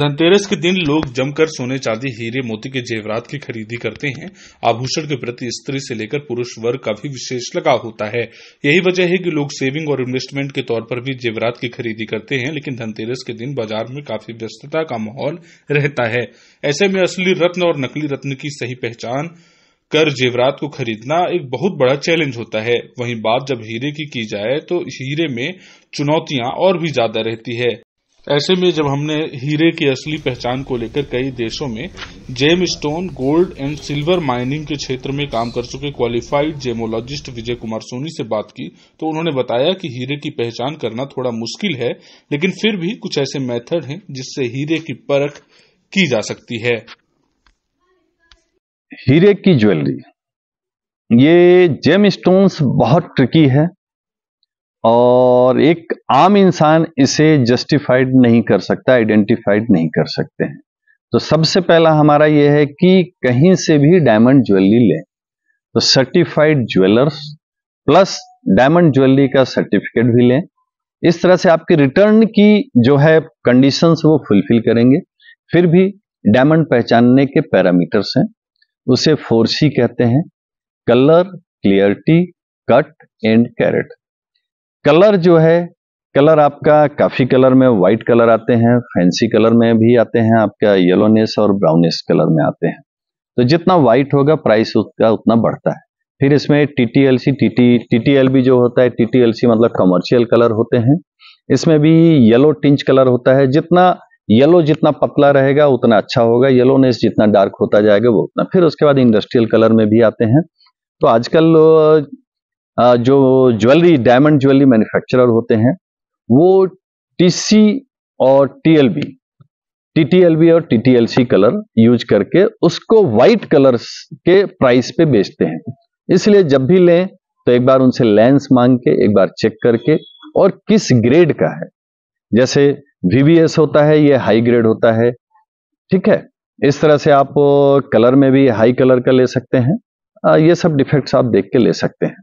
धनतेरस के दिन लोग जमकर सोने चांदी हीरे मोती के जेवरात की खरीदी करते हैं आभूषण के प्रति स्त्री से लेकर पुरुष वर्ग का भी विशेष लगाव होता है यही वजह है कि लोग सेविंग और इन्वेस्टमेंट के तौर पर भी जेवरात की खरीदी करते हैं लेकिन धनतेरस के दिन बाजार में काफी व्यस्तता का माहौल रहता है ऐसे में असली रत्न और नकली रत्न की सही पहचान कर जेवरात को खरीदना एक बहुत बड़ा चैलेंज होता है वहीं बात जब हीरे की की जाए तो हीरे में चुनौतियां और भी ज्यादा रहती है ऐसे में जब हमने हीरे की असली पहचान को लेकर कई देशों में gemstone gold and silver mining के क्षेत्र में काम कर चुके क्वालिफाइड जेमोलॉजिस्ट विजय कुमार सोनी से बात की तो उन्होंने बताया कि हीरे की पहचान करना थोड़ा मुश्किल है लेकिन फिर भी कुछ ऐसे मेथड हैं जिससे हीरे की परख की जा सकती है हीरे की ज्वेलरी ये जेम स्टोन्स बहुत ट्रिकी है और और एक आम इंसान इसे जस्टिफाइड नहीं कर सकता आइडेंटिफाइड नहीं कर सकते हैं तो सबसे पहला हमारा यह है कि कहीं से भी डायमंड ज्वेलरी लें तो certified jewellers plus diamond jewellery का सर्टिफिकेट भी लें इस तरह से आपके रिटर्न की जो है कंडीशंस वो फुलफिल करेंगे फिर भी डायमंड पहचानने के पैरामीटर्स हैं उसे फोर कहते हैं colour clarity cut and carat colour जो है कलर आपका काफी कलर में व्हाइट कलर आते हैं फैंसी कलर में भी आते हैं आपका येलोनेस और ब्राउनिस कलर में आते हैं तो जितना व्हाइट होगा प्राइस उसका उतना बढ़ता है फिर इसमें T T L C T T T T L भी जो होता है टी टी एल सी मतलब कमर्शियल कलर होते हैं इसमें भी येलो टिंच कलर होता है जितना येलो जितना पतला रहेगा उतना अच्छा होगा येलोनेस जितना डार्क होता जाएगा वो उतना फिर उसके बाद इंडस्ट्रियल कलर में भी आते हैं तो आजकल जो ज्वेलरी डायमंड ज्वेलरी मैन्युफैक्चरर होते हैं वो टीसी और टीएलबी टीटीएलबी और टीटीएलसी कलर यूज करके उसको व्हाइट कलर के प्राइस पे बेचते हैं इसलिए जब भी लें तो एक बार उनसे लेंस मांग के एक बार चेक करके और किस ग्रेड का है जैसे वीवीएस होता है ये हाई ग्रेड होता है ठीक है इस तरह से आप कलर में भी हाई कलर का ले सकते हैं ये सब डिफेक्ट्स आप देख के ले सकते हैं